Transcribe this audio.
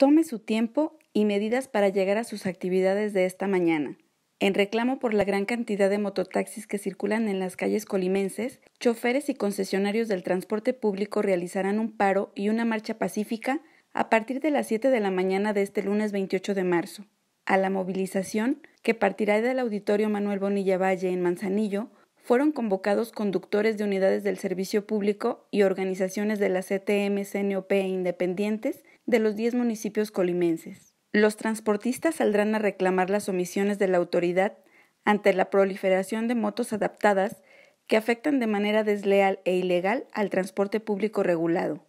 Tome su tiempo y medidas para llegar a sus actividades de esta mañana. En reclamo por la gran cantidad de mototaxis que circulan en las calles colimenses, choferes y concesionarios del transporte público realizarán un paro y una marcha pacífica a partir de las 7 de la mañana de este lunes 28 de marzo. A la movilización, que partirá del Auditorio Manuel Bonilla Valle en Manzanillo, fueron convocados conductores de unidades del servicio público y organizaciones de la CTM, CNOP e independientes de los 10 municipios colimenses. Los transportistas saldrán a reclamar las omisiones de la autoridad ante la proliferación de motos adaptadas que afectan de manera desleal e ilegal al transporte público regulado.